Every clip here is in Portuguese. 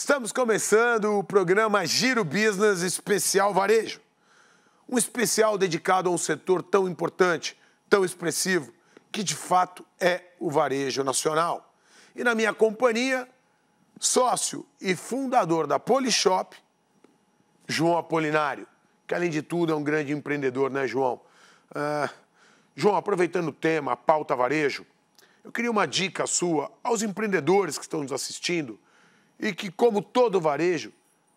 Estamos começando o programa Giro Business Especial Varejo. Um especial dedicado a um setor tão importante, tão expressivo, que de fato é o varejo nacional. E na minha companhia, sócio e fundador da Polishop, João Apolinário, que além de tudo é um grande empreendedor, né, João? Uh, João, aproveitando o tema, a pauta varejo, eu queria uma dica sua aos empreendedores que estão nos assistindo e que, como todo varejo,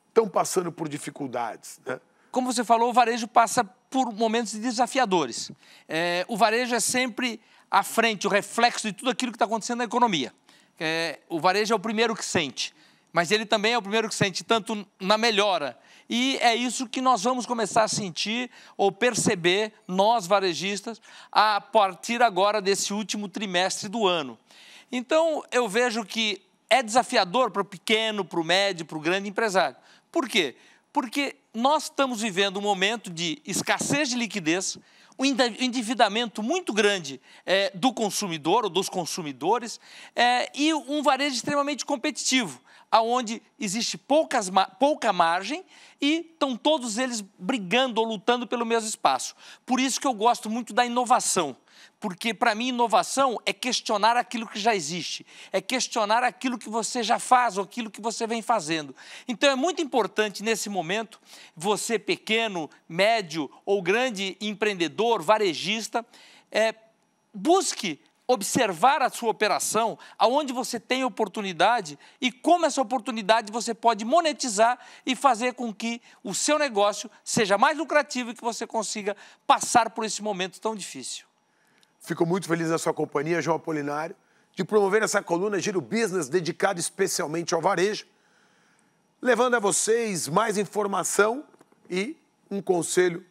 estão passando por dificuldades. Né? Como você falou, o varejo passa por momentos desafiadores. É, o varejo é sempre à frente, o reflexo de tudo aquilo que está acontecendo na economia. É, o varejo é o primeiro que sente, mas ele também é o primeiro que sente, tanto na melhora. E é isso que nós vamos começar a sentir ou perceber, nós varejistas, a partir agora desse último trimestre do ano. Então, eu vejo que é desafiador para o pequeno, para o médio, para o grande empresário. Por quê? Porque nós estamos vivendo um momento de escassez de liquidez, um endividamento muito grande é, do consumidor ou dos consumidores é, e um varejo extremamente competitivo, aonde existe poucas, pouca margem e estão todos eles brigando ou lutando pelo mesmo espaço. Por isso que eu gosto muito da inovação porque para mim inovação é questionar aquilo que já existe, é questionar aquilo que você já faz ou aquilo que você vem fazendo. Então é muito importante nesse momento você pequeno, médio ou grande empreendedor, varejista, é, busque observar a sua operação, aonde você tem oportunidade e como essa oportunidade você pode monetizar e fazer com que o seu negócio seja mais lucrativo e que você consiga passar por esse momento tão difícil. Fico muito feliz na sua companhia, João Apolinário, de promover essa coluna Giro Business dedicada especialmente ao varejo levando a vocês mais informação e um conselho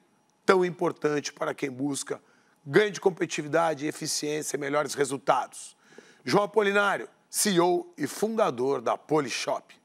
tão importante para quem busca ganho de competitividade, eficiência e melhores resultados. João Apolinário, CEO e fundador da Polishop.